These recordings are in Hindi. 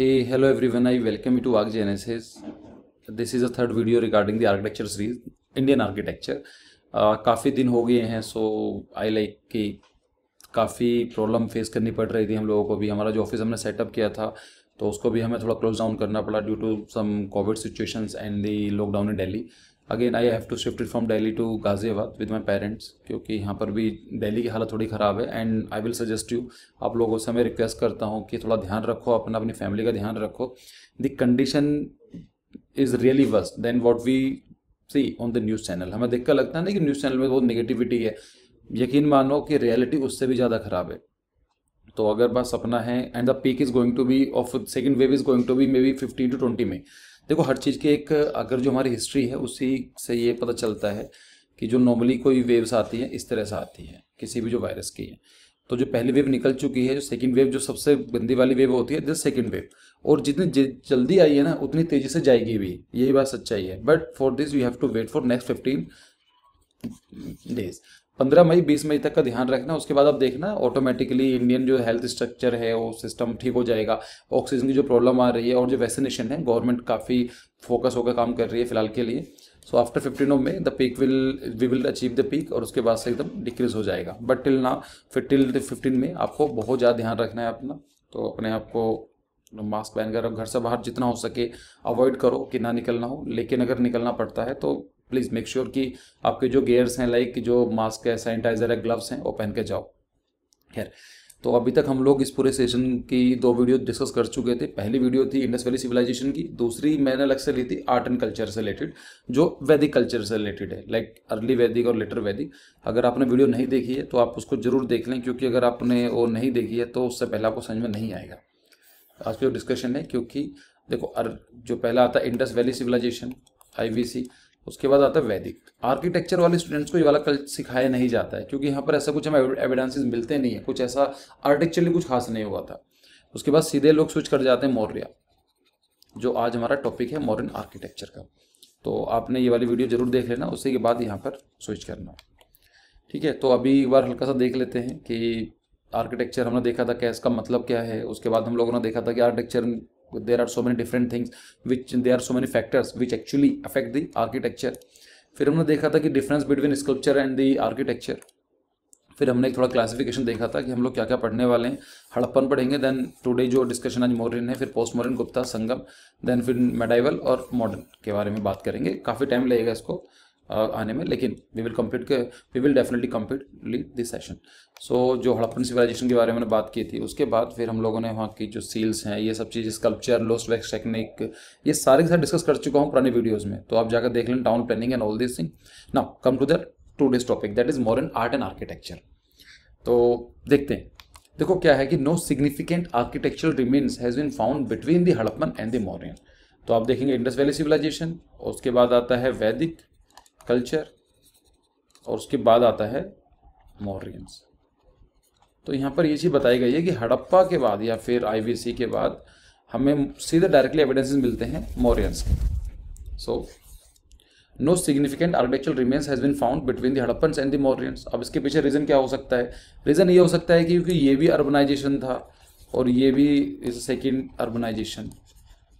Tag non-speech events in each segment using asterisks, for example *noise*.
Hey, hello everyone. I welcome you to Arc Genesis. This is the third video regarding the architecture series, Indian architecture. Uh, काफ़ी दिन हो गए हैं सो आई लाइक कि काफ़ी प्रॉब्लम फेस करनी पड़ रही थी हम लोगों को भी हमारा जो ऑफिस हमने सेटअप किया था तो उसको भी हमें थोड़ा क्लोज डाउन करना पड़ा due to some COVID situations and the lockdown in Delhi again I have to shift from Delhi to Ghaziabad with my parents क्योंकि यहाँ पर भी डेली की हालत थोड़ी ख़राब है and I will suggest you आप लोगों से मैं रिक्वेस्ट करता हूँ कि थोड़ा ध्यान रखो अपना अपनी फैमिली का ध्यान रखो the condition is really worst than what we see on the news channel हमें देखकर लगता है ना कि न्यूज़ चैनल में बहुत नेगेटिविटी है यकीन मानो कि रियलिटी उससे भी ज़्यादा ख़राब है तो अगर बस अपना है and the peak is going to be of second wave is going to be maybe fifteen to twenty में देखो हर चीज़ की एक अगर जो हमारी हिस्ट्री है उसी से ये पता चलता है कि जो नॉर्मली कोई वेव्स आती हैं इस तरह से आती हैं किसी भी जो वायरस की हैं तो जो पहली वेव निकल चुकी है जो सेकंड वेव जो सबसे गंदी वाली वेव होती है दिस सेकंड वेव और जितनी जल्दी आई है ना उतनी तेजी से जाएगी भी यही बात सच्चाई है but for this you have to wait for next fifteen days पंद्रह मई बीस मई तक का ध्यान रखना उसके बाद आप देखना ऑटोमेटिकली इंडियन जो हेल्थ स्ट्रक्चर है वो सिस्टम ठीक हो जाएगा ऑक्सीजन की जो प्रॉब्लम आ रही है और जो वैक्सीनेशन है गवर्नमेंट काफ़ी फोकस होकर काम कर रही है फिलहाल के लिए so after fifteen of May the peak will we will achieve the peak और उसके बाद से एकदम डिक्रीज हो जाएगा बट टिल ना फिर टिल फिफ्टीन में आपको बहुत ज़्यादा ध्यान रखना है अपना तो अपने आप को मास्क पहन कर घर से बाहर जितना हो सके अवॉइड करो कि ना निकलना हो लेकिन अगर निकलना पड़ता है तो प्लीज़ मेक श्योर कि आपके जो गेयर्स हैं लाइक जो मास्क है सैनिटाइज़र है ग्लव्स हैं वो पहन के जाओ खैर तो अभी तक हम लोग इस पूरे सेशन की दो वीडियो डिस्कस कर चुके थे पहली वीडियो थी इंडस वैली सिविलाइजेशन की दूसरी मैंने अलग से ली थी आर्ट एंड कल्चर से रिलेटेड जो वैदिक कल्चर से रिलेटेड है लाइक अर्ली वैदिक और लेटर वैदिक अगर आपने वीडियो नहीं देखी है तो आप उसको जरूर देख लें क्योंकि अगर आपने वो नहीं देखी है तो उससे पहले आपको समझ में नहीं आएगा आज का जो डिस्कशन है क्योंकि देखो जो पहला आता है इंडस वैली सिविलाइजेशन आई उसके बाद आता है वैदिक आर्किटेक्चर वाले स्टूडेंट्स को ये वाला कल सिखाया नहीं जाता है क्योंकि यहाँ पर ऐसा कुछ हमें एविडेंसेस मिलते नहीं है कुछ ऐसा आर्किटेक्चरली कुछ खास नहीं हुआ था उसके बाद सीधे लोग स्विच कर जाते हैं मौर्य जो आज हमारा टॉपिक है मॉडर्न आर्किटेक्चर का तो आपने ये वाली वीडियो जरूर देख लेना उसी के बाद यहाँ पर स्विच करना ठीक है तो अभी एक बार हल्का सा देख लेते हैं कि आर्किटेक्चर हमने देखा था क्या इसका मतलब क्या है उसके बाद हम लोगों ने देखा था कि architecture there are so many different things which there are so many factors which actually affect the architecture फिर हमने देखा था कि difference between sculpture and the architecture फिर हमने एक थोड़ा क्लासिफिकेशन देखा था कि हम लोग क्या क्या पढ़ने वाले हैं हड़प्पन पढ़ेंगे देन टुडे जो डिस्कशन आज मॉडर्न है फिर post modern Gupta Sangam then फिर मेडाइवल और मॉडर्न के बारे में बात करेंगे काफ़ी टाइम लगेगा इसको आने में लेकिन we will complete we will definitely completely this session so जो हड़प्पन सिविलाइजेशन के बारे में बात की थी उसके बाद फिर हम लोगों ने वहाँ की जो सील्स हैं ये सब चीज़ स्कल्पचर लोस्ट वैक्स टेक्निक ये सारे के साथ डिस्कस कर चुका हूँ पुराने वीडियोज़ में तो आप जाकर देख लें town planning and all this thing now come to that to this topic that is modern art and architecture तो देखते हैं देखो क्या है कि no significant architectural remains has been found between the Harappan and the Mauryan तो आप देखेंगे इंडस वैली सिविलाइजेशन उसके बाद आता है वैदिक कल्चर और उसके बाद आता है मौर्यंस तो यहाँ पर ये चीज़ बताई गई है कि हड़प्पा के बाद या फिर आईवीसी के बाद हमें सीधे डायरेक्टली एविडेंसेस मिलते हैं मौर्यंस के so no significant architectural remains has been found between the Harappans and the Mauryans अब इसके पीछे रीज़न क्या हो सकता है रीज़न ये हो सकता है कि क्योंकि ये भी अर्बनाइजेशन था और ये भी इज सेकेंड अर्बनाइजेशन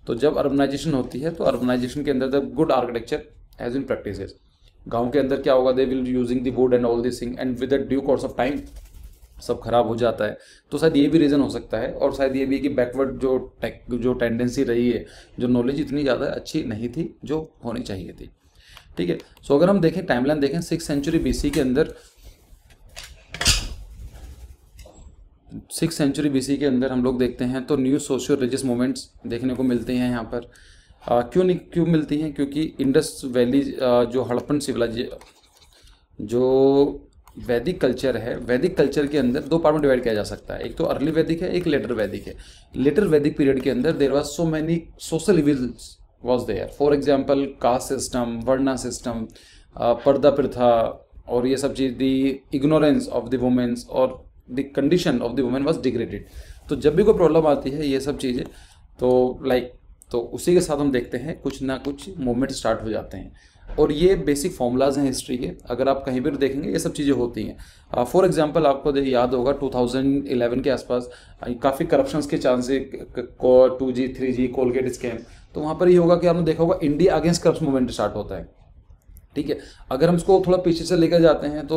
तो जब अर्बनाइजेशन होती है तो अर्बनाइजेशन के अंदर the good architecture has been practice गांव के अंदर क्या होगा they will using the wood and all this thing and with due course of time सब खराब हो जाता है तो शायद ये भी रीज़न हो सकता है और शायद ये भी कि बैकवर्ड जो टेक जो टेंडेंसी रही है जो नॉलेज इतनी ज़्यादा अच्छी नहीं थी जो होनी चाहिए थी ठीक है सो अगर हम देखें टाइमलाइन देखें सिक्स सेंचुरी बीसी के अंदर सिक्स सेंचुरी बीसी के अंदर हम लोग देखते हैं तो न्यू सोशियो रिलीजियस मूवमेंट्स देखने को मिलते हैं यहाँ पर क्यों नहीं क्यों मिलती हैं क्योंकि इंडस वैली जो हड़प्पन सिविलाइजेशन जो वैदिक कल्चर है वैदिक कल्चर के अंदर दो पार्ट में डिवाइड किया जा सकता है एक तो अर्ली वैदिक है एक लेटर वैदिक है लेटर वैदिक पीरियड के अंदर there was so many social evils was there for example caste system varna system purdah प्रथा और ये सब चीज़ the ignorance of the womens और the condition of the women was degraded तो जब भी कोई प्रॉब्लम आती है ये सब चीज़ें तो लाइक तो उसी के साथ हम देखते हैं कुछ ना कुछ मूवमेंट स्टार्ट हो जाते हैं और ये बेसिक फॉर्मूलाज हैं हिस्ट्री के अगर आप कहीं भी देखेंगे ये सब चीज़ें होती हैं फॉर uh, एग्जांपल आपको याद होगा 2011 के आसपास uh, काफ़ी करप्शन के chances two G three G Colgate scam तो वहाँ पर ये होगा कि आपने देखा होगा India against corruption movement start होता है ठीक है अगर हम इसको थोड़ा पीछे से लेकर जाते हैं तो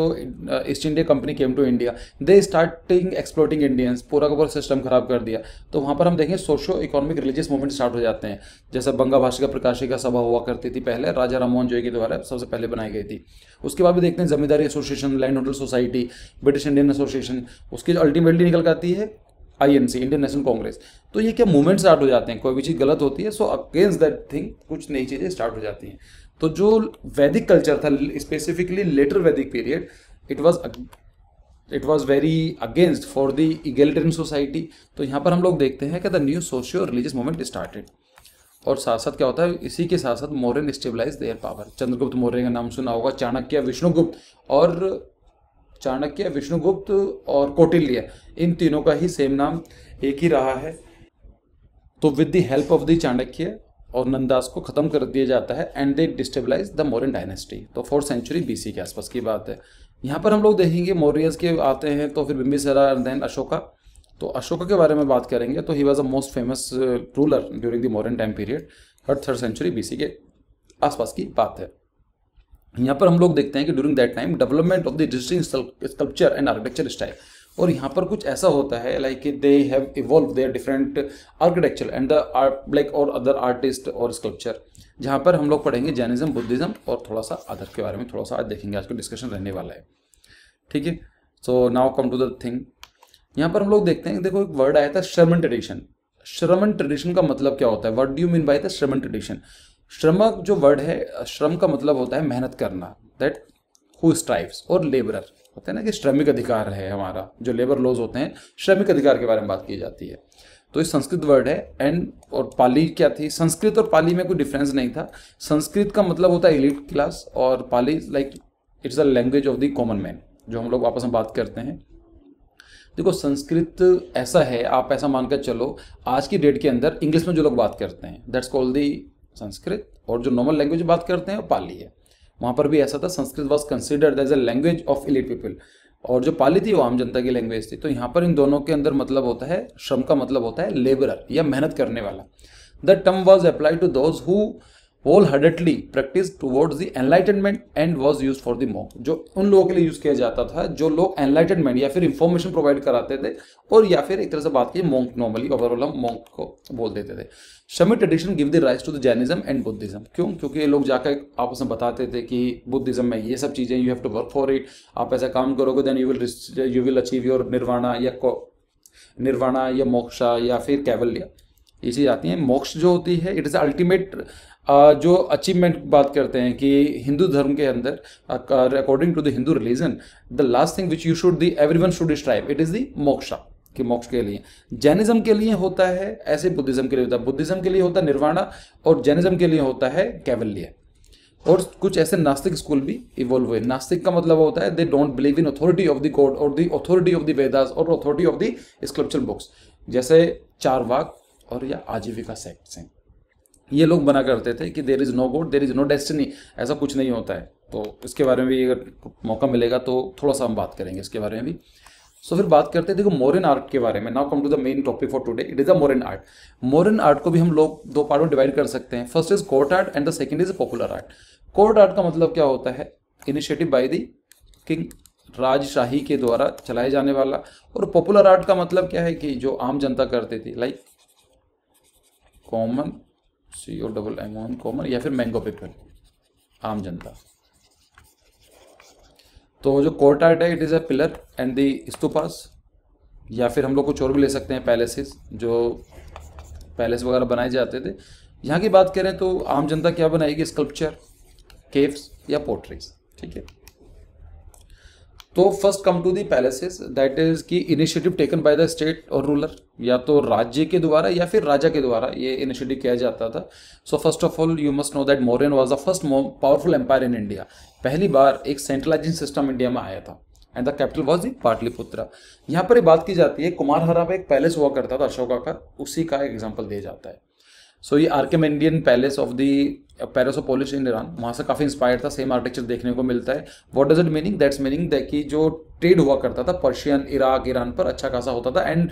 East India Company came to India they starting exploiting Indians पूरा का पूरा सिस्टम खराब कर दिया तो वहाँ पर हम देखें socio economic religious movement start हो जाते हैं जैसे बंगा भाषा का प्रकाशी का सभा हुआ करती थी पहले राजा रामोहन जो के द्वारा सबसे पहले बनाई गई थी उसके बाद भी देखते हैं जमींदारी association land holder society British Indian association उसकी अल्टीमेटली निकल आती है I N C Indian National Congress तो ये क्या मूवमेंट स्टार्ट हो जाते हैं कोई भी चीज़ गलत होती है सो अगेंस्ट दैट थिंग कुछ नई चीज़ें स्टार्ट हो जाती हैं तो जो वैदिक कल्चर था specifically later Vedic period it was it was very against for the egalitarian society तो यहाँ पर हम लोग देखते हैं कि the new socio religious movement started और साथ साथ क्या होता है इसी के साथ साथ Mauryan stabilize their power Chandragupta Maurya का नाम सुना होगा चाणक्य विष्णुगुप्त और चाणक्य विष्णुगुप्त और कौटिल्य इन तीनों का ही सेम नाम एक ही रहा है तो with the help of the Chanakya और नंदास को ख़त्म कर दिया जाता है and they destabilize the Mauryan dynasty तो फोर्थ सेंचुरी बीसी के आसपास की बात है यहाँ पर हम लोग देखेंगे मौर्यस के आते हैं तो फिर बिम्बिसरा एंड देन अशोका तो अशोका के बारे में बात करेंगे तो he was a most famous ruler during the modern time period हर थर्ड सेंचुरी बीसी के आसपास की बात है यहाँ पर हम लोग देखते हैं कि during that time development of the distinct sculpture and architecture style और यहाँ पर कुछ ऐसा होता है like they have evolve their different architecture and the like और अदर आर्टिस्ट और स्कल्पचर जहाँ पर हम लोग पढ़ेंगे जैनिज्म बुद्धिज्म और थोड़ा सा अदर के बारे में थोड़ा सा आज देखेंगे आज का डिस्कशन रहने वाला है ठीक है so now come to the thing यहाँ पर हम लोग देखते हैं देखो एक वर्ड आया था श्रमण ट्रेडिशन श्रमण ट्रेडिशन का मतलब क्या होता है what do mean by the Shramana tradition श्रम जो वर्ड है श्रम का मतलब होता है मेहनत करना दैट हु स्ट्राइव्स और लेबरर होता है ना कि श्रमिक अधिकार है हमारा जो लेबर लॉज होते हैं श्रमिक अधिकार के बारे में बात की जाती है तो ये संस्कृत वर्ड है एंड और पाली क्या थी संस्कृत और पाली में कोई डिफरेंस नहीं था संस्कृत का मतलब होता है इलीट क्लास और Pali like it's a language of the common man जो हम लोग आपस में बात करते हैं देखो संस्कृत ऐसा है आप ऐसा मानकर चलो आज की डेट के अंदर इंग्लिश में जो लोग बात करते हैं दैट्स कॉल्ड दी संस्कृत और जो नॉर्मल लैंग्वेज बात करते हैं वो पाली है वहाँ पर भी ऐसा था Sanskrit was considered as a language of elite people और जो पाली थी वो आम जनता की लैंग्वेज थी तो यहाँ पर इन दोनों के अंदर मतलब होता है श्रम का मतलब होता है लेबरर या मेहनत करने वाला the term was apply to those who wholeheartedly practise towards the enlightenment and was use for the monk जो उन लोगों के लिए यूज किया जाता था जो लोग एनलाइटनमेंट या फिर इंफॉर्मेशन प्रोवाइड कराते थे और या फिर एक तरह से बात की मोंक नॉर्मली ओवरऑल हम मोंक को बोल देते थे शमी tradition give the rise to the Jainism and Buddhism क्यों क्योंकि ये लोग जाकर आपस में बताते थे कि बुद्धिज्म में ये सब चीज़ें you have to work for it आप ऐसा काम करोगे then you will you will achieve your nirvana या निर्वाणा या मोक्षा या फिर कैवल्य ये चीज़ आती है मोक्ष जो होती है इट इज़ अल्टीमेट जो अचीवमेंट बात करते हैं कि हिंदू धर्म के अंदर according to the Hindu religion the last thing which you should the every one should strive it is the moksha के मोक्ष के लिए जैनिज्म के लिए होता है ऐसे बुद्धिज्म के लिए होता है बुद्धिज्म के लिए होता है निर्वाणा और जैनिज्म के लिए होता है कैवल्य और कुछ ऐसे नास्तिक स्कूल भी इवॉल्व हुए नास्तिक का मतलब होता है they don't believe in authority of the god और the authority of the Vedas और authority of the scripture books जैसे चार वाक और या आजीविका सेक्ट से ये लोग बना करते थे कि there is no god there is no destiny ऐसा कुछ नहीं होता है तो इसके बारे में भी अगर मौका मिलेगा तो थोड़ा सा हम बात करेंगे इसके बारे में भी सो so, फिर बात करते हैं देखो मॉरन आर्ट के बारे में now come to the main topic for today it is a Mauryan art Mauryan art को भी हम लोग दो पार्ट में डिवाइड कर सकते हैं first is court art and the second is popular art court art का मतलब क्या होता है इनिशिएटिव बाई द किंग राजशाही के द्वारा चलाए जाने वाला और पॉपुलर आर्ट का मतलब क्या है कि जो आम जनता करती थी like common C O double M common या फिर मैंगो पेपर आम जनता तो जो कोर्टार्ट है it is a pillar and the stupas या फिर हम लोग कुछ और भी ले सकते हैं पैलेसेस जो पैलेस वगैरह बनाए जाते थे यहाँ की बात करें तो आम जनता क्या बनाएगी स्कल्पचर केव्स या पोर्ट्रेट्स ठीक है तो first come to the palaces that is की initiative taken by the state और रूलर या तो राज्य के द्वारा या फिर राजा के द्वारा ये इनिशिएटिव किया जाता था so first of all you must know that Mauryan was the first powerful empire in India पहली बार एक सेंट्रलाइजिंग सिस्टम इंडिया में आया था and the capital was the Pataliputra यहाँ पर बात की जाती है कुमारहरा में एक पैलेस हुआ करता था अशोका का उसी का एग्जाम्पल दिया जाता है सो ये आर्केमेंडियन palace of the Persepolis in Iran वहाँ से काफ़ी इंस्पायर था सेम आर्किटेक्चर देखने को मिलता है what does it meaning that's meaning that कि जो ट्रेड हुआ करता था पर्शियन इराक ईरान पर अच्छा खासा होता था and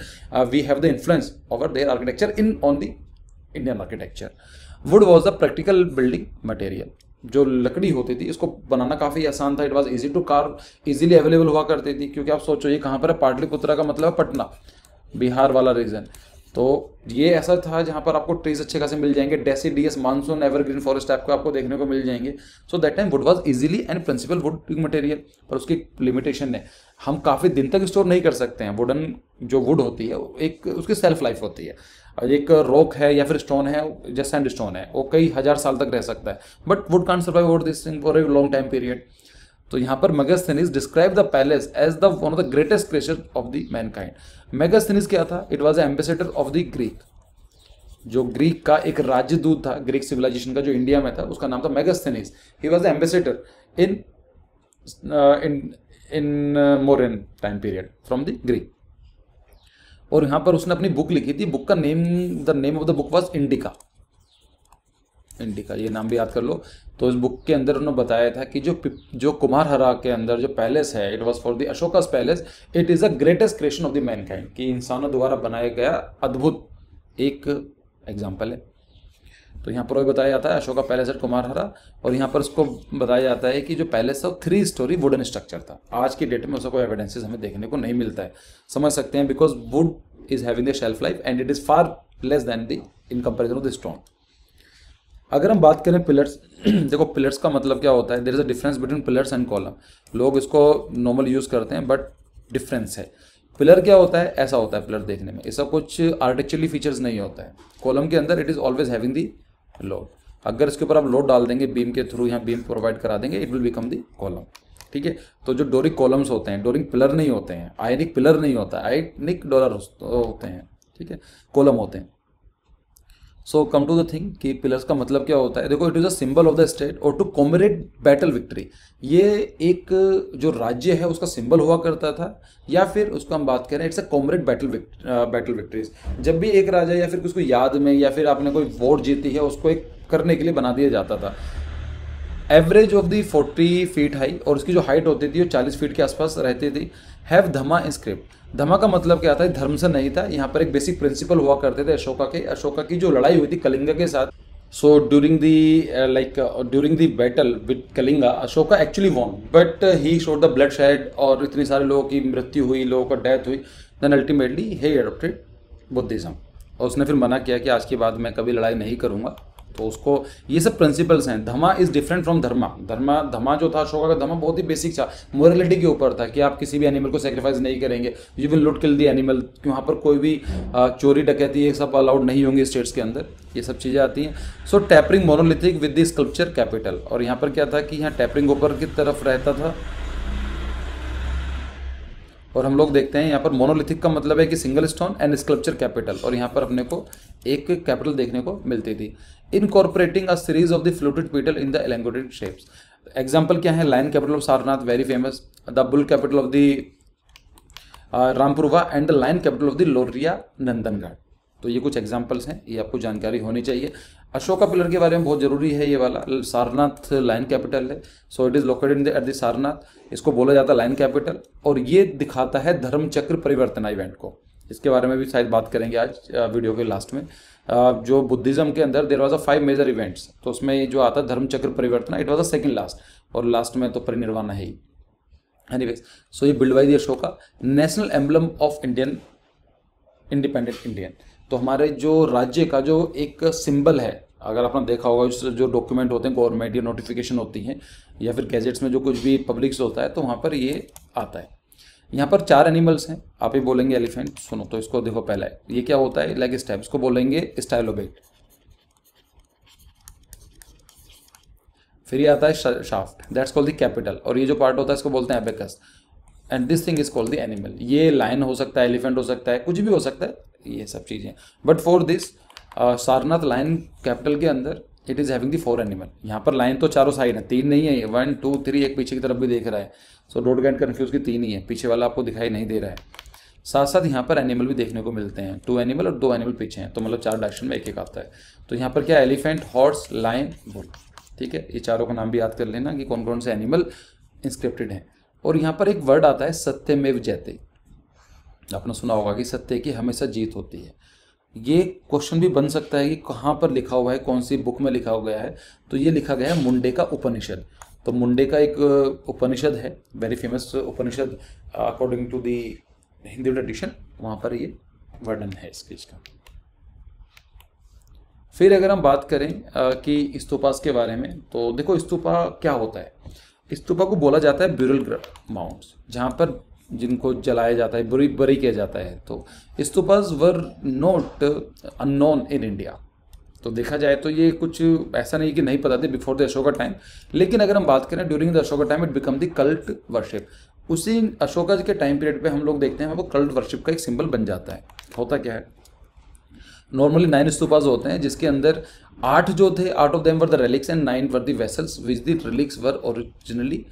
we have the influence over their architecture in on the Indian architecture wood was the practical building material जो लकड़ी होती थी इसको बनाना काफ़ी आसान था it was easy to carve easily available हुआ करती थी क्योंकि आप सोचो ये कहाँ पर है पाटलिपुत्रा का मतलब है पटना बिहार वाला रीजन तो ये ऐसा था जहाँ पर आपको ट्रीज अच्छे खासे मिल जाएंगे deciduous monsoon evergreen forest type का आपको देखने को मिल जाएंगे so that time wood was easily and principal wood material पर उसकी लिमिटेशन है हम काफ़ी दिन तक स्टोर नहीं कर सकते हैं वुडन जो वुड होती है एक उसकी सेल्फ लाइफ होती है एक रॉक है या फिर स्टोन है जैसे सैंड स्टोन है वो कई हज़ार साल तक रह सकता है but wood can't survive over this thing for a long time period तो यहाँ पर Megasthenes describe the palace as the one of the greatest creation of the mankind Megasthenes क्या था it was ambassador of the Greek जो ग्रीक का एक राजदूत था ग्रीक सिविलाइजेशन का जो इंडिया में था उसका नाम था Megasthenes he was the ambassador in in in Mauryan time period from the Greek और यहां पर उसने अपनी बुक लिखी थी बुक का name the name of the book was Indica Indica ये नाम भी याद कर लो तो इस बुक के अंदर उन्होंने बताया था कि जो जो कुमार हरा के अंदर जो पैलेस है it was for the Ashoka's palace it is the greatest creation of the mankind कि इंसानों द्वारा बनाया गया अद्भुत एक एग्जाम्पल है तो यहाँ पर वो बताया जाता है अशोका पैलेस एट कुमार हरा और यहाँ पर उसको बताया जाता है कि जो पैलेस था थ्री स्टोरी वुडन स्ट्रक्चर था आज की डेट में उसका कोई एविडेंसेस हमें देखने को नहीं मिलता है समझ सकते हैं because wood is having the shelf life and it is far less than the in comparison of the stone अगर हम बात करें पिलर्स *clears throat* देखो पिलर्स का मतलब क्या होता है there is a difference between pillars and column लोग इसको नॉर्मल यूज़ करते हैं बट डिफरेंस है पिलर क्या होता है ऐसा होता है पिलर देखने में ऐसा कुछ आर्टिचुअली फीचर्स नहीं होता है कॉलम के अंदर it is always having the load अगर इसके ऊपर आप लोड डाल देंगे बीम के थ्रू या बीम प्रोवाइड करा देंगे it will become the column ठीक है तो जो डोरिक कॉलम्स होते हैं डोरिंग पिलर नहीं होते हैं आयनिक पिलर नहीं होता है आयनिक डोलर होते हैं ठीक है कॉलम होते हैं so come to the thing कि पिलर्स का मतलब क्या होता है देखो it is a symbol of the state और टू कॉमरेट बैटल विक्ट्री ये एक जो राज्य है उसका सिंबल हुआ करता था या फिर उसको हम बात करें it's a commemorate battle battle victories जब भी एक राजा या फिर उसको याद में या फिर आपने कोई वोट जीती है उसको एक करने के लिए बना दिया जाता था average of the forty feet high और उसकी जो हाइट होती थी वो चालीस फीट के आसपास रहती थी हैव धमा स्क्रिप्ट धमा का मतलब क्या था धर्म से नहीं था यहाँ पर एक बेसिक प्रिंसिपल हुआ करते थे अशोका के अशोका की जो लड़ाई हुई थी कलिंगा के साथ so during the like during the battle with Kalinga Ashoka actually won but he showed the bloodshed और इतने सारे लोगों की मृत्यु हुई लोगों का डेथ हुई then ultimately he adopted Buddhism और उसने फिर मना किया कि आज के बाद मैं कभी लड़ाई नहीं करूँगा तो उसको ये सब प्रिंसिपल्स हैं dhamma is different from dharma dharma dhamma जो था अशोका का धमा बहुत ही बेसिक था मोरलिटी के ऊपर था कि आप किसी भी एनिमल को सेक्रीफाइस नहीं करेंगे यू विल लुट किल दी एनिमल वहाँ पर कोई भी चोरी डकैती ये सब अलाउड नहीं होंगे स्टेट्स के अंदर ये सब चीज़ें आती हैं so tapering monolithic with the sculpture capital और यहाँ पर क्या था कि यहाँ टैपरिंग ऊपर की तरफ रहता था और हम लोग देखते हैं यहाँ पर मोनोलिथिक का मतलब है कि single stone and sculpture capital और यहाँ पर अपने को एक कैपिटल देखने को मिलती थी incorporating a series of the fluted petal in the elongated shapes example क्या है lion capital of Sarnath very famous the bull capital of the Rampurva and the lion capital of the Lauriya Nandangarh तो ये कुछ एग्जाम्पल्स हैं ये आपको जानकारी होनी चाहिए अशोका पिलर के बारे में बहुत ज़रूरी है ये वाला सारनाथ लाइन कैपिटल है so it is located in at the Sarnath इसको बोला जाता है लाइन कैपिटल और ये दिखाता है धर्मचक्र परिवर्तना इवेंट को इसके बारे में भी शायद बात करेंगे आज वीडियो के लास्ट में जो बुद्धिज्म के अंदर there was a five major events तो उसमें जो आता Dharmachakra Parivartana it was a second last और लास्ट में तो परिनिर्वाण है ही एनी सो ये build by the Ashoka national emblem of Indian independent Indian तो हमारे जो राज्य का जो एक सिंबल है अगर आपने देखा होगा जो डॉक्यूमेंट होते हैं गवर्नमेंट या नोटिफिकेशन होती हैं या फिर गैजेट्स में जो कुछ भी पब्लिक्स होता है तो वहाँ पर ये आता है यहाँ पर चार एनिमल्स हैं आप ही बोलेंगे एलिफेंट सुनो तो इसको देखो पहला है ये क्या होता है लाइक स्टैप इसको बोलेंगे स्टाइलोबेट फिर ये आता है shaft that's called the capital और ये जो पार्ट होता है इसको बोलते हैं abacus and this thing is called the animal ये लाइन हो सकता है एलिफेंट हो सकता है कुछ भी हो सकता है ये सब चीज़ें but for this Sarnath lion capital के अंदर it is having the four animal यहाँ पर लाइन तो चारों साइड है तीन नहीं है ये वन टू थ्री एक पीछे की तरफ भी देख रहा है सो डोट गैंड कन्फ्यूज की तीन ही है पीछे वाला आपको दिखाई नहीं दे रहा है साथ साथ यहाँ पर एनिमल भी देखने को मिलते हैं टू एनिमल और दो एनिमल पीछे हैं तो मतलब चार डायरेक्शन में एक एक आता है तो यहाँ पर क्या एलिफेंट हॉर्स लाइन बुल ठीक है ये चारों का नाम भी याद कर लेना कि कौन कौन से एनिमल इंस्क्रिप्टेड हैं और यहाँ पर एक वर्ड आता है सत्यमेव जयते आपने सुना होगा कि सत्य की हमेशा जीत होती है ये क्वेश्चन भी बन सकता है कि कहाँ पर लिखा हुआ है कौन सी बुक में लिखा गया है तो ये लिखा गया है मुंडे का उपनिषद तो मुंडे का एक उपनिषद है very famous Upanishad according to the Hindi tradition वहाँ पर ये वर्णन है इस चीज़ का फिर अगर हम बात करें कि इस्तूपास के बारे में तो देखो इस्तूपा क्या होता है स्तूपा को बोला जाता है ब्यूरल माउंट्स जहाँ पर जिनको जलाया जाता है बुरी बरी किया जाता है तो stupas were not unknown in India तो देखा जाए तो ये कुछ ऐसा नहीं कि नहीं पता थे बिफोर द अशोका टाइम लेकिन अगर हम बात करें during the Ashoka time it become the cult worship उसी अशोका के टाइम पीरियड पे हम लोग देखते हैं वो कल्ट वर्शिप का एक सिंबल बन जाता है होता क्या है नॉर्मली नाइन स्तूपाज होते हैं जिसके अंदर आठ जो थे आठ of them were the relics and nine were the vessels which the relics were originally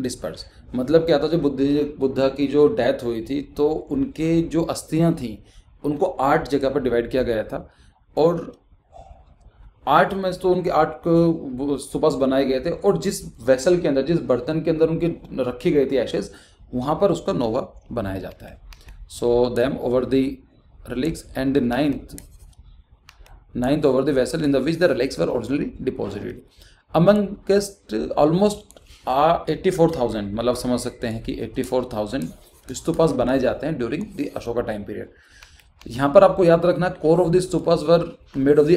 disperse मतलब क्या था जो बुद्ध बुद्धा की जो डेथ हुई थी तो उनके जो अस्थियाँ थीं उनको आठ जगह पर डिवाइड किया गया था और आठ में तो उनके आठ सुपास बनाए गए थे और जिस वेसल के अंदर जिस बर्तन के अंदर उनकी रखी गई थी एशेज वहाँ पर उसका नोवा बनाया जाता है so them over the relics and the ninth ninth over the vessel in the which the relics were originally deposited. Amongst almost 84,000 मतलब समझ सकते हैं कि 84,000 स्तूपास बनाए जाते हैं during the Ashoka time period यहाँ पर आपको याद रखना core of the stupas were made of the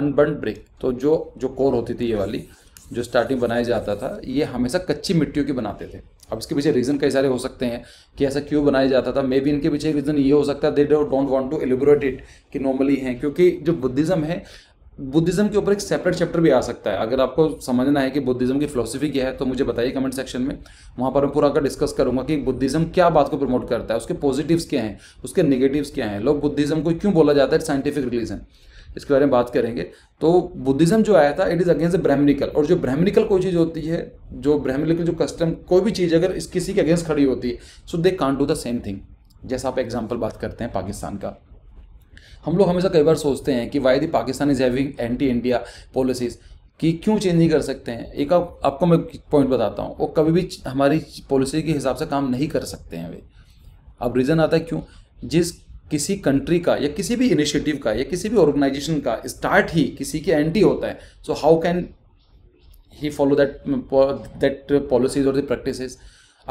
unburnt brick तो जो जो कोर होती थी ये वाली जो स्टार्टिंग बनाया जाता था ये हमेशा कच्ची मिट्टियों की बनाते थे अब इसके पीछे रीज़न कई सारे हो सकते हैं कि ऐसा क्यों बनाया जाता था मे बी इनके पीछे रीज़न ये हो सकता है they don't want to elaborate it कि नॉर्मली हैं क्योंकि जो बुद्धिज़्म है बुद्धिज़्म के ऊपर एक सेपरेट चैप्टर भी आ सकता है अगर आपको समझना है कि बुद्धिज़्म की फिलोसफी क्या है तो मुझे बताइए कमेंट सेक्शन में वहाँ पर मैं पूरा का डिस्कस करूँगा कि बुद्धिज़्म क्या बात को प्रमोट करता है उसके पॉजिटिव्स क्या हैं उसके नेगेटिव्स क्या हैं लोग बुद्धिज़्म को क्यों बोला जाता है साइंटिफिक रिलीजन इसके बारे में बात करेंगे तो बुद्धिज़्म जो आया था इट इज़ अगेंस्ट ब्रह्मनिकल और जो ब्रह्मनिकल कोई चीज़ होती है जो ब्रह्मनिकल जो कस्टम कोई भी चीज़ अगर इस किसी के अगेंस्ट खड़ी होती है so they can do the same thing जैसा आप एग्जाम्पल बात करते हैं पाकिस्तान का हम लोग हमेशा कई बार सोचते हैं कि why the Pakistan is having anti India policies कि क्यों चेंज नहीं कर सकते हैं एक आप, आपको मैं पॉइंट बताता हूँ वो कभी भी हमारी पॉलिसी के हिसाब से काम नहीं कर सकते हैं वे अब रीज़न आता है क्यों जिस किसी कंट्री का या किसी भी इनिशिएटिव का या किसी भी ऑर्गेनाइजेशन का स्टार्ट ही किसी के एंटी होता है so how can he follow that that policies और द प्रैक्टिसेस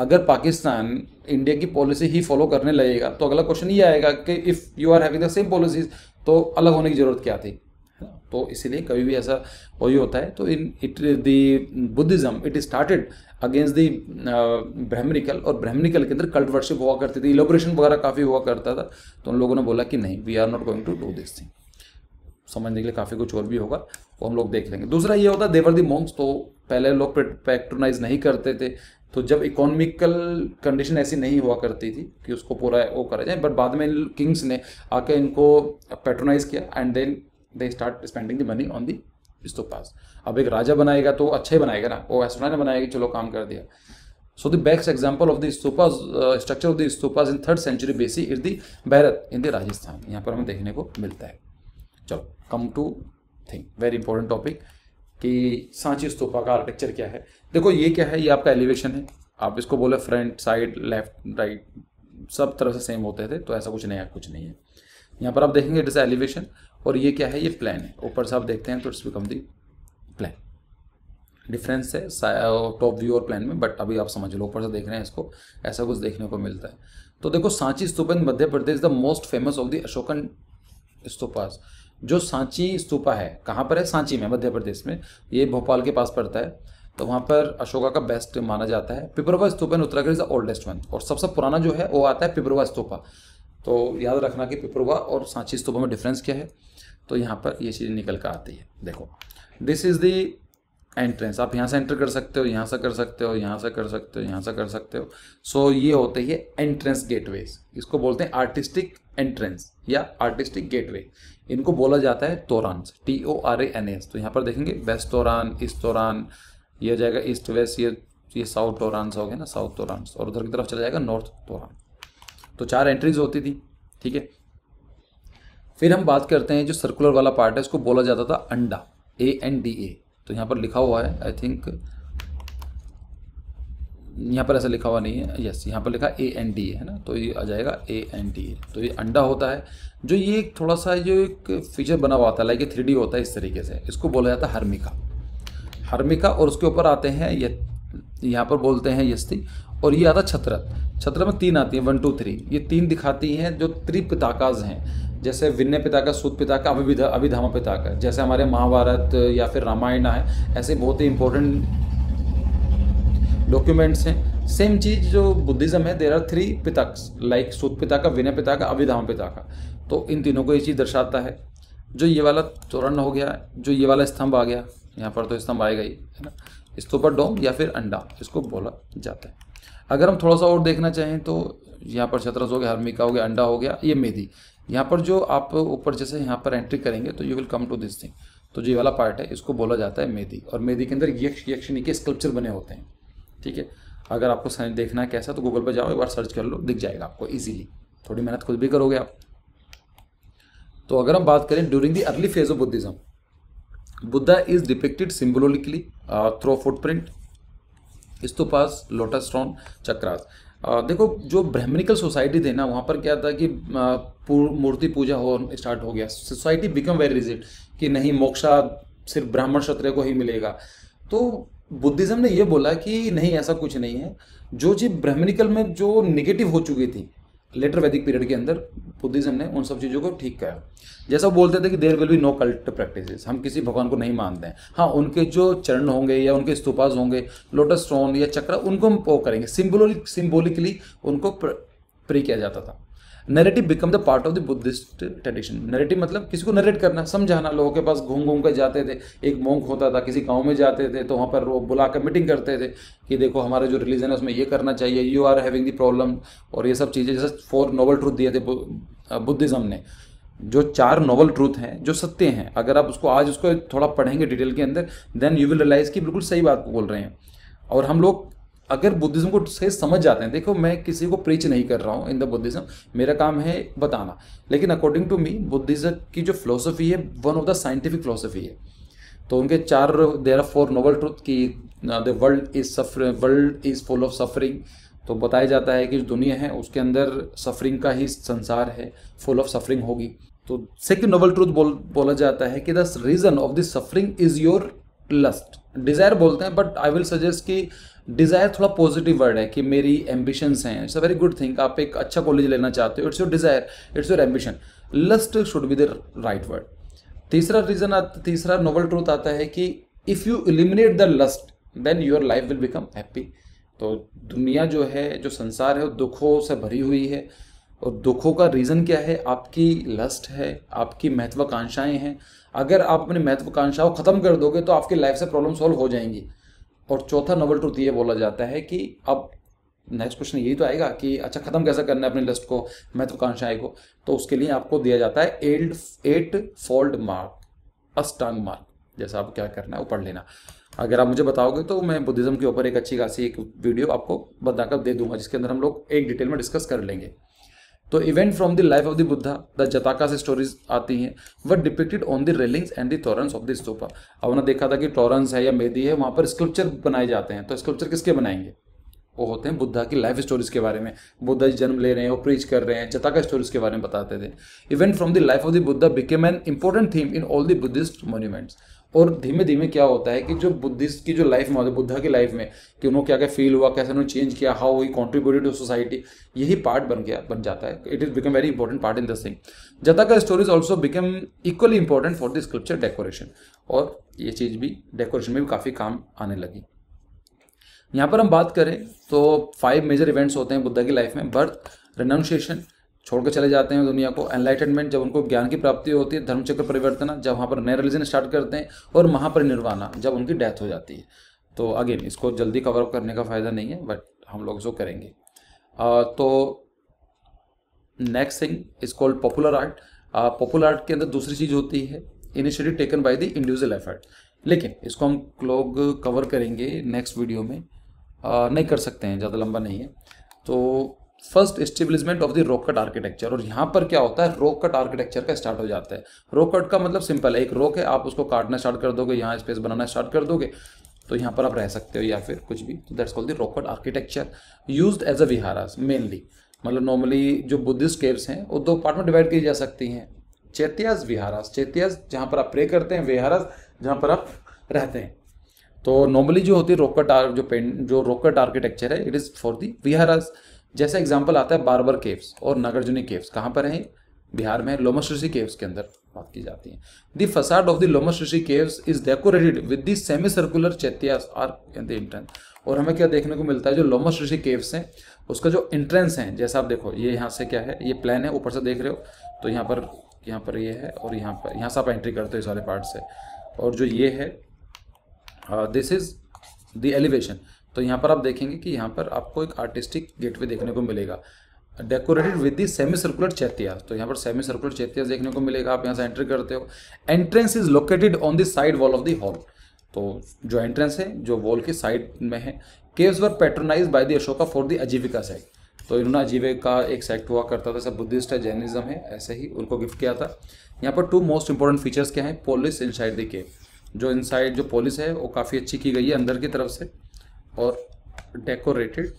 अगर पाकिस्तान इंडिया की पॉलिसी ही फॉलो करने लगेगा तो अगला क्वेश्चन ये आएगा कि if you are having the same policies तो अलग होने की ज़रूरत क्या थी तो इसीलिए कभी भी ऐसा वही होता है तो in it the Buddhism it is started against the brahmanical और ब्राह्मणिकल के अंदर कल्ट वर्शिप हुआ करती थी इलोब्रेशन वगैरह काफ़ी हुआ करता था तो उन लोगों ने बोला कि नहीं we are not going to do this thing समझने के लिए काफ़ी कुछ और भी होगा वो हम लोग देख लेंगे दूसरा ये होता है देवर दी मॉन्क्स तो पहले लोग पैक्ट्रोनाइज नहीं करते थे तो जब इकोनॉमिकल कंडीशन ऐसी नहीं हुआ करती थी कि उसको पूरा वो करा जाए बट बाद में किंग्स ने आके इनको पैट्रोनाइज किया and then they start spending the money on the stupas अब एक राजा बनाएगा तो अच्छा ही बनाएगा ना वो एस्ट्रोना ने बनाएगा चलो काम कर दिया so the best example of the stupas, structure of the the in third century century is the the in the Rajasthan Rajasthan. यहाँ पर हमें देखने को मिलता है चलो come to thing very important topic कि सांची स्तूपा का आर्किटेक्चर क्या है देखो ये क्या है ये आपका एलिवेशन है आप इसको बोले फ्रंट साइड लेफ्ट राइट सब तरह से सेम होते थे तो ऐसा कुछ नया कुछ नहीं है यहाँ पर आप देखेंगे इट इज़ एलिवेशन और ये क्या है ये प्लान है ऊपर से आप देखते हैं तो it's become the plan difference है टॉप व्यू और प्लान में बट अभी आप समझ लो ऊपर से देख रहे हैं इसको ऐसा कुछ देखने को मिलता है तो देखो Sanchi stupa in Madhya Pradesh the most famous of the Ashokan stupas जो सांची स्तूपा है कहाँ पर है सांची में मध्य प्रदेश में ये भोपाल के पास पड़ता है तो वहाँ पर अशोका का बेस्ट माना जाता है Piprahwa in Uttarakhand is the oldest one और सबसे सब पुराना जो है वो आता है पिपरवा स्तूपा तो याद रखना कि हुआ और सांची स्तूपों में डिफरेंस क्या है तो यहाँ पर ये चीज़ निकल कर आती है देखो दिस इज़ दी एंट्रेंस आप यहाँ से एंटर कर सकते हो यहाँ से कर सकते हो यहाँ से कर सकते हो यहाँ से कर सकते हो सो so, ये होते ही एंट्रेंस गेटवेज इसको बोलते हैं आर्टिस्टिक एंट्रेंस या आर्टिस्टिक गेटवे इनको बोला जाता है toran T O R A N S तो यहाँ पर देखेंगे वेस्ट तोरान ईस्ट तोरान ये जाएगा ईस्ट वेस्ट ये ये साउथ तोरान्स हो गया ना साउथ तोरान्स और उधर की तरफ चला जाएगा नॉर्थ तोरान तो चार एंट्रीज होती थी ठीक है फिर हम बात करते हैं जो सर्कुलर वाला पार्ट है इसको बोला जाता था अंडा ए एन डी ए तो यहाँ पर लिखा हुआ है आई थिंक यहाँ पर ऐसा लिखा हुआ नहीं है यस यहाँ पर लिखा ए एन डी ए है ना तो ये आ जाएगा ए एन डी ए तो ये अंडा होता है जो ये एक थोड़ा सा जो एक फीचर बना हुआ था लाइक थ्री डी होता है इस तरीके से इसको बोला जाता है हर्मिका हर्मिका और उसके ऊपर आते हैं ये यहाँ पर बोलते हैं यस्ती और ये आता छत्र छत्र में तीन आती है वन टू थ्री ये तीन दिखाती हैं जो त्रिपिताकाज हैं जैसे विनय पिताका सुद पिताका अभिधा अभिधामा पिताका जैसे हमारे महाभारत या फिर रामायण है ऐसे बहुत ही इंपॉर्टेंट डॉक्यूमेंट्स हैं सेम चीज़ जो बुद्धिज़्म है there are three Pitakas like Pitaka विनय पिता का अभिधाम पिता का तो इन तीनों को ये चीज़ दर्शाता है जो ये वाला चौरण हो गया जो ये वाला स्तंभ आ गया यहाँ पर तो स्तंभ आएगा ही है ना तो ऊपर डोम या फिर अंडा इसको बोला जाता है अगर हम थोड़ा सा और देखना चाहें तो यहाँ पर छतरस हो गया हर्मिका हो गया अंडा हो गया ये मेदी यहाँ पर जो आप ऊपर जैसे यहाँ पर एंट्री करेंगे तो you will come to this thing तो जो वाला पार्ट है इसको बोला जाता है मेदी और मेदी के अंदर यक्ष यक्ष के स्कल्पचर बने होते हैं ठीक है अगर आपको देखना है कैसा तो गूगल पर जाओ एक बार सर्च कर लो दिख जाएगा आपको ईजिली थोड़ी मेहनत खुद भी करोगे आप तो अगर हम बात करें during the early phase of Buddhism Buddha is depicted symbolically through footprint lotus throne chakras देखो जो ब्रह्मनिकल सोसाइटी थी ना वहाँ पर क्या था कि मूर्ति पूजा हो स्टार्ट हो गया सोसाइटी बिकम वेरी रिजिड कि नहीं मोक्षा सिर्फ ब्राह्मण क्षत्रिय को ही मिलेगा तो बुद्धिज़्म ने यह बोला कि नहीं ऐसा कुछ नहीं है जो चीज़ ब्रह्मनिकल में जो निगेटिव हो चुकी थी लेटर वैदिक पीरियड के अंदर बुद्धिज्म ने उन सब चीज़ों को ठीक किया जैसा बोलते थे कि there will be no cult practice हम किसी भगवान को नहीं मानते हैं हाँ उनके जो चरण होंगे या उनके स्तूपाज होंगे लोटस स्टोन या चक्र उनको हम वो करेंगे सिम्बोलिक सिम्बोलिकली उनको प्रे किया जाता था narrative become the part of the Buddhist tradition narrative मतलब किसी को नरेट करना समझाना लोगों के पास घूम घूम कर जाते थे एक मोंग होता था किसी गाँव में जाते थे तो वहाँ पर वो बुला कर मीटिंग करते थे कि देखो हमारा जो रिलीजन है उसमें ये करना चाहिए you are having the problem और ये सब चीज़ें जैसे फोर नोबल ट्रूथ दिए थे बुद्धिज़्म ने जो चार नोबल ट्रूथ हैं जो सत्य हैं अगर आप उसको आज उसको थोड़ा पढ़ेंगे डिटेल के अंदर देन यू विल रियलाइज़ कि बिल्कुल सही बात बोल रहे हैं और हम लोग अगर बुद्धिज़्म को सही समझ जाते हैं देखो मैं किसी को प्रीच नहीं कर रहा हूँ इन द बुद्धिज़्म मेरा काम है बताना लेकिन अकॉर्डिंग टू मी बुद्धिज़्म की जो फिलोसफी है one of the scientific philosophy है तो उनके चार there are four noble truth की the world is suffer world is full of suffering तो बताया जाता है कि जो दुनिया है उसके अंदर सफरिंग का ही संसार है फुल ऑफ सफरिंग होगी तो सेकेंड नोबल ट्रूथ बोल बोला जाता है कि the reason of this suffering is your lust desire बोलते हैं बट आई विल सजेस्ट कि डिज़ायर थोड़ा पॉजिटिव वर्ड है कि मेरी एम्बिशंस हैं it's a very good thing आप एक अच्छा कॉलेज लेना चाहते हो it's your desire it's your ambition lust should be the right word तीसरा रीज़न आता तीसरा नोवल ट्रूथ आता है कि if you eliminate the lust then your life will become happy तो दुनिया जो है जो संसार है वो दुखों से भरी हुई है और दुखों का रीज़न क्या है आपकी लस्ट है आपकी महत्वाकांक्षाएं हैं अगर आप अपनी महत्वाकांक्षाओं ख़त्म कर दोगे तो आपकी लाइफ से प्रॉब्लम सॉल्व हो जाएंगी और चौथा नोबल ट्रूथ ये बोला जाता है कि अब नेक्स्ट क्वेश्चन यही तो आएगा कि अच्छा खत्म कैसे करना है अपनी लिस्ट को महत्वाकांक्षाएं को तो उसके लिए आपको दिया जाता है एल्ड एट फोल्ड मार्क अस्टांग मार्क जैसा आप क्या करना है वो पढ़ लेना अगर आप मुझे बताओगे तो मैं बुद्धिज्म के ऊपर एक अच्छी खासी एक वीडियो आपको बताकर दे दूंगा जिसके अंदर हम लोग एक डिटेल में डिस्कस कर लेंगे तो event from the life of the Buddha the Jataka से स्टोरीज आती हैं what depicted on the railings and the torans of the stupa अब उन्होंने देखा था कि टोरेंस है या मेदी है वहाँ पर स्कल्पचर बनाए जाते हैं तो स्कल्पचर किसके बनाएंगे वो होते हैं बुद्धा की लाइफ स्टोरीज के बारे में बुद्धा जन्म ले रहे हैं वो प्रीच कर रहे हैं जताका स्टोरीज के बारे में बताते थे event from the life of the Buddha became an important theme in all the Buddhist monuments और धीमे धीमे क्या होता है कि जो बुद्धिस्ट की जो लाइफ में बुद्धा की लाइफ में कि उन्होंने क्या क्या फील हुआ कैसे उन्होंने चेंज किया how he contributed to society यही पार्ट बन गया बन जाता है it is become very important part in this thing Jataka stories also become equally important for the scripture decoration और ये चीज़ भी डेकोरेशन में भी काफ़ी काम आने लगी यहाँ पर हम बात करें तो फाइव मेजर इवेंट्स होते हैं बुद्धा की लाइफ में बर्थ रनाउंसिएशन छोड़ के चले जाते हैं दुनिया को एनलाइटनमेंट जब उनको ज्ञान की प्राप्ति होती है धर्मचक्र परिवर्तन जब वहाँ पर नए रिलीजन स्टार्ट करते हैं और महापरिनिर्वाणा जब उनकी डेथ हो जाती है तो अगेन इसको जल्दी कवर अप करने का फ़ायदा नहीं है बट हम लोग इसको करेंगे आ, तो next thing is called popular art popular art के अंदर दूसरी चीज़ होती है initiative taken by the individual effort लेकिन इसको हम लोग कवर करेंगे नेक्स्ट वीडियो में आ, नहीं कर सकते हैं ज़्यादा लंबा नहीं है तो first establishment of the rock cut architecture और यहाँ पर क्या होता है रोक कट आर्किटेक्चर का स्टार्ट हो जाता है रोक कट का मतलब सिंपल है एक रॉक है आप उसको काटना स्टार्ट कर दोगे यहाँ स्पेस बनाना स्टार्ट कर दोगे तो यहाँ पर आप रह सकते हो या फिर कुछ भी तो that's called the rock cut architecture use as a vihara mainly मतलब नॉर्मली जो बुद्धिस्ट केव्स हैं वो दो पार्ट में डिवाइड की जा सकती हैं चैत्यास विहारास चैत्यास जहाँ पर आप प्रे करते हैं विहारास जहाँ पर आप रहते हैं तो नॉर्मली जो होती है रोकट जो पेंट जो रोकट आर्किटेक्चर है it is for the viharas जैसे एग्जाम्पल आता है बारबर केव्स और नागार्जुनी केव्स कहाँ पर हैं बिहार में लोमस ऋषि केव्स के अंदर बात की जाती है the facade of the Lomas Rishi caves is decorated with the semi circular chaityas are the entrance और हमें क्या देखने को मिलता है जो लोमस ऋषि केव्स हैं उसका जो एंट्रेंस है जैसा आप देखो ये यहाँ से क्या है ये प्लान है ऊपर से देख रहे हो तो यहाँ पर यहाँ पर ये है और यहाँ पर यहाँ से आप एंट्री करते हो इस वाले पार्ट से और जो ये है दिस इज द एलिवेशन तो यहाँ पर आप देखेंगे कि यहाँ पर आपको एक आर्टिस्टिक गेटवे देखने को मिलेगा decorated with the semi circular chaitya तो यहाँ पर सेमी सर्कुलर चैतिया देखने को मिलेगा आप यहाँ से एंट्री करते हो entrance is located on the side wall of the hall तो जो एंट्रेंस है जो वॉल के साइड में है caves were patronise by the Ashoka for the Ajivika side तो इन्होंने आजीविका एक सेक्ट हुआ करता था सब बुद्धिस्ट है जैनिज्म है ऐसे ही उनको गिफ्ट किया था यहाँ पर टू मोस्ट इंपॉर्टेंट फीचर्स क्या हैं पोलिस इनसाइड द केव जो इनसाइड जो पोलिस है वो काफ़ी अच्छी की गई है अंदर की तरफ से और डेकोरेटेड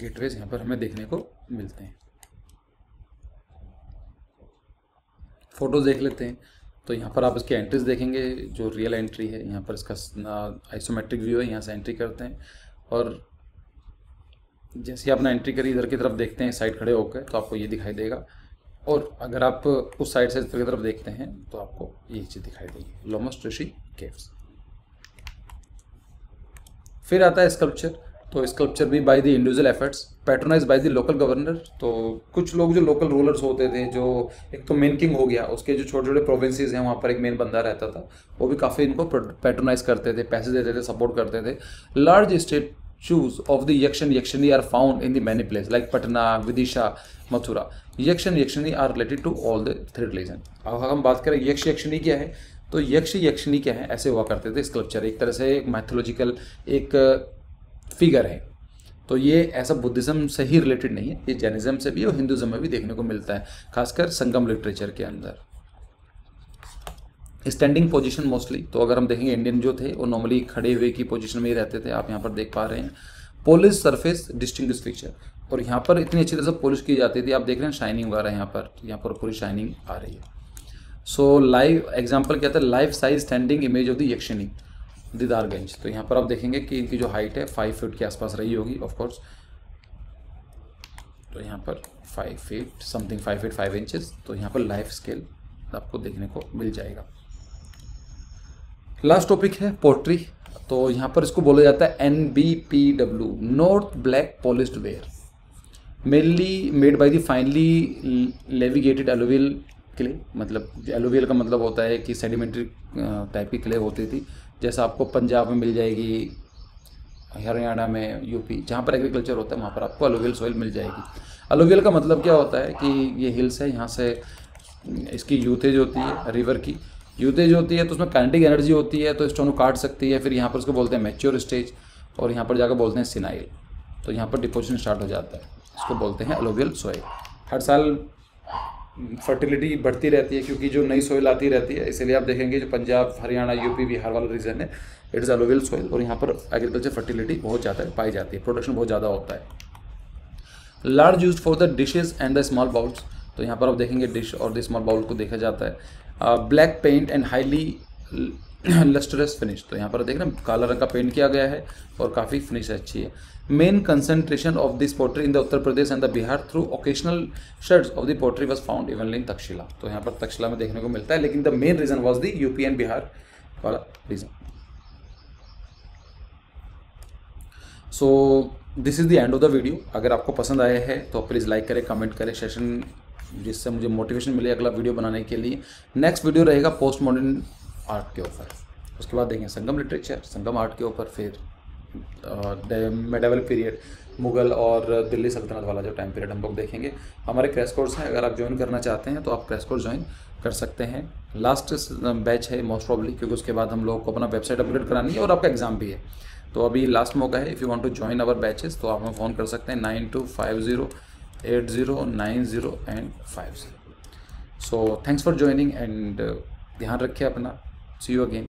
गेटवेज यहाँ पर हमें देखने को मिलते हैं फ़ोटोज़ देख लेते हैं तो यहाँ पर आप इसकी एंट्रीज देखेंगे जो रियल एंट्री है यहाँ पर इसका आइसोमेट्रिक व्यू है यहाँ से एंट्री करते हैं और जैसे आपने एंट्री करी इधर की तरफ देखते हैं साइड खड़े होकर तो आपको ये दिखाई देगा और अगर आप उस साइड से इधर की तरफ देखते हैं तो आपको ये चीज़ दिखाई देगी लोमस ऋषि केव्स फिर आता है स्कल्पचर तो स्कल्पचर भी by the individual efforts patronise by the local governor तो कुछ लोग जो लोकल रूलर्स होते थे जो एक तो मेन किंग हो गया उसके जो छोटे छोटे प्रोविंसेस हैं वहाँ पर एक मेन बंदा रहता था वो भी काफ़ी इनको पैट्रोनाइज करते थे पैसे देते थे सपोर्ट करते थे large statues of the yakshan yakshani are found in the many place like Patna Vidisha Mathura Yakshan Yakshani are related to all the three religion अब हम बात करें यक्ष यक्षनी क्या है तो यक्ष यक्षिणी क्या है ऐसे हुआ करते थे स्कल्पचर एक तरह से एक मैथोलॉजिकल एक फिगर uh, है तो ये ऐसा बुद्धिज़्म से ही रिलेटेड नहीं है ये जैनिज़्म से भी और हिंदुज्म में भी देखने को मिलता है खासकर संगम लिटरेचर के अंदर स्टैंडिंग पोजीशन मोस्टली तो अगर हम देखेंगे इंडियन जो थे वो नॉर्मली खड़े हुए की पोजीशन में ही रहते थे आप यहाँ पर देख पा रहे हैं पोलिस सरफेस डिस्टिंग फीचर और यहाँ पर इतनी अच्छी तरह से पोलिश की जाती थी आप देख रहे हैं शाइनिंग वगैरह यहाँ पर यहाँ पर पूरी शाइनिंग आ रही है सो लाइव एग्जाम्पल क्या था life size standing image of the Yakshini Didarganj तो यहाँ पर आप देखेंगे कि इनकी जो हाइट है फाइव फीट के आसपास रही होगी ऑफकोर्स तो यहाँ पर five feet something five feet five inches तो यहाँ पर लाइफ स्केल आपको देखने को मिल जाएगा लास्ट टॉपिक है पोट्री तो यहाँ पर इसको बोला जाता है N B P W north black polished ware mainly made by the finely levigated alluvial clay मतलब एलोवियल का मतलब होता है कि सेडिमेंट्री टाइप की क्ले होती थी जैसा आपको पंजाब में मिल जाएगी हरियाणा में यूपी जहाँ पर एग्रीकल्चर होता है वहाँ पर आपको एलोवियल सॉइल मिल जाएगी एलोवियल का मतलब क्या होता है कि ये हिल्स है यहाँ से इसकी यूथेज होती है रिवर की यूथेज होती है तो उसमें काइनेटिक एनर्जी होती है तो स्टोन काट सकती है फिर यहाँ पर उसको बोलते हैं मेच्योर स्टेज और यहाँ पर जाकर बोलते हैं सिनाइल तो यहाँ पर डिपोजिशन स्टार्ट हो जाता है इसको बोलते हैं एलोवियल सॉइल हर साल फर्टिलिटी बढ़ती रहती है क्योंकि जो नई सोइल आती रहती है इसीलिए आप देखेंगे जो पंजाब हरियाणा यूपी बिहार वाला रीजन है इट इज़ अलोवेल सोइल और यहाँ पर एग्रीकल्चर फर्टिलिटी बहुत ज़्यादा पाई जाती है प्रोडक्शन बहुत ज़्यादा होता है large use for the dishes and the small bowls तो यहाँ पर आप देखेंगे डिश और द स्मॉल बाउल को देखा जाता है black paint and highly lustrous finish तो यहाँ पर देख रहे हैं काला रंग का पेंट किया गया है और काफ़ी फिनिश अच्छी है main concentration of this pottery in the Uttar Pradesh and the Bihar through occasional sherds of the pottery was found even in Takshashila तो यहाँ पर तक्षशिला में देखने को मिलता है लेकिन the main region was the UP and Bihar वाला region so this is the end of the video अगर आपको पसंद आया है तो प्लीज़ लाइक करें कमेंट करें सेशन जिससे मुझे मोटिवेशन मिले अगला वीडियो बनाने के लिए नेक्स्ट वीडियो रहेगा पोस्ट मॉडर्न आर्ट के ऊपर उसके बाद देखें संगम लिटरेचर संगम आर्ट के ऊपर फिर मेडेवल पीरियड मुगल और दिल्ली सल्तनत वाला जो टाइम पीरियड हम लोग देखेंगे हमारे क्रैश कोर्स हैं अगर आप ज्वाइन करना चाहते हैं तो आप क्रैश कोर्स ज्वाइन कर सकते हैं लास्ट बैच है मोस्ट प्रॉब्ली क्योंकि उसके बाद हम लोग को अपना वेबसाइट अपग्रेड करानी है और आपका एग्जाम भी है तो अभी लास्ट मौका है if you want to join our batches तो आप हमें फ़ोन कर सकते हैं nine two five zero eight zero nine zero and five zero so thanks for joining and ध्यान रखिए अपना सी यू अगेन